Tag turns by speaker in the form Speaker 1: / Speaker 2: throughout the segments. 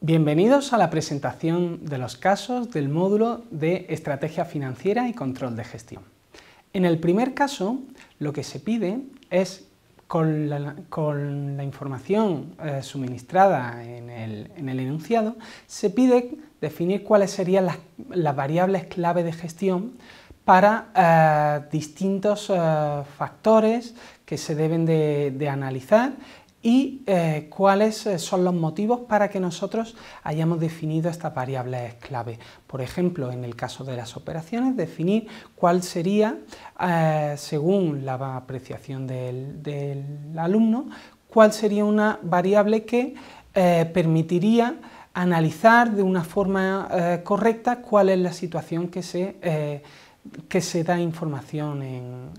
Speaker 1: Bienvenidos a la presentación de los casos del módulo de Estrategia Financiera y Control de Gestión. En el primer caso, lo que se pide es, con la, información eh, suministrada en el, enunciado, se pide definir cuáles serían las, variables clave de gestión para eh, distintos eh, factores que se deben de analizar y eh, cuáles eh, son los motivos para que nosotros hayamos definido estas variables clave. Por ejemplo, en el caso de las operaciones, definir cuál sería, eh, según la apreciación del, alumno, cuál sería una variable que permitiría analizar de una forma correcta cuál es la situación que se da información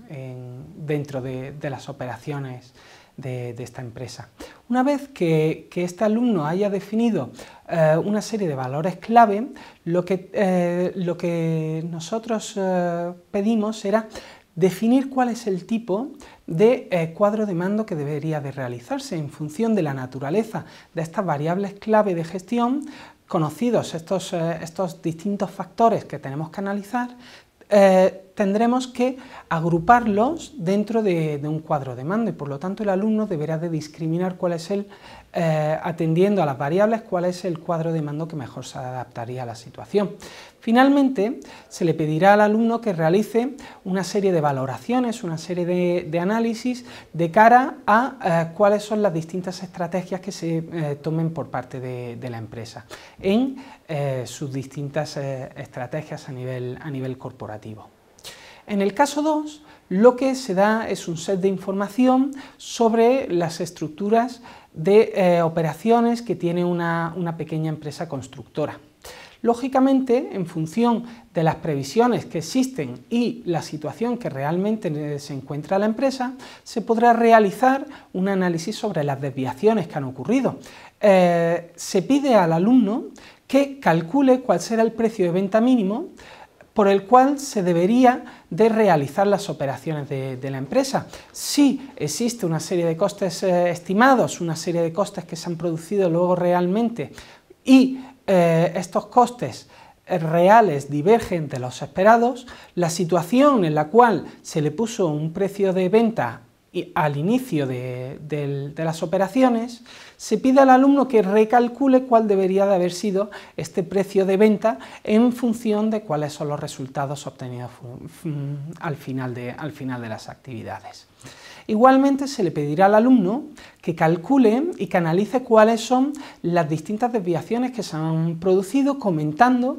Speaker 1: dentro de, las operaciones de, esta empresa. Una vez que, este alumno haya definido eh, una serie de valores clave, lo que, eh, lo que nosotros eh, pedimos era definir cuál es el tipo de cuadro de mando que debería de realizarse en función de la naturaleza de estas variables clave de gestión, conocidos estos, estos distintos factores que tenemos que analizar, tendremos que agruparlos dentro de, un cuadro de mando y por lo tanto el alumno deberá de discriminar cuál es el, eh, atendiendo a las variables, cuál es el cuadro de mando que mejor se adaptaría a la situación. Finalmente, se le pedirá al alumno que realice una serie de valoraciones, una serie de, análisis de cara a eh, cuáles son las distintas estrategias que se eh, tomen por parte de, la empresa en sus distintas estrategias a nivel corporativo. En el caso 2, lo que se da es un set de información sobre las estructuras de eh, operaciones que tiene una, pequeña empresa constructora. Lógicamente, en función de las previsiones que existen y la situación que realmente se encuentra la empresa, se podrá realizar un análisis sobre las desviaciones que han ocurrido. Eh, se pide al alumno que calcule cuál será el precio de venta mínimo por el cual se debería de realizar las operaciones de, la empresa. Si existe una serie de costes eh, estimados, una serie de costes que se han producido luego realmente y eh, estos costes eh, reales divergen de los esperados, la situación en la cual se le puso un precio de venta y al inicio de, las operaciones, se pide al alumno que recalcule cuál debería de haber sido este precio de venta en función de cuáles son los resultados obtenidos mm, al final de las actividades. Igualmente se le pedirá al alumno que calcule y que analice cuáles son las distintas desviaciones que se han producido comentando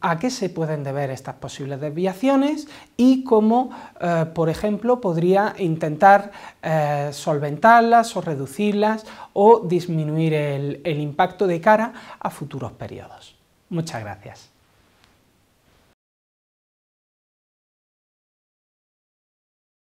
Speaker 1: a qué se pueden deber estas posibles desviaciones y cómo, eh, por ejemplo, podría intentar eh, solventarlas o reducirlas o disminuir el impacto de cara a futuros periodos. Muchas gracias.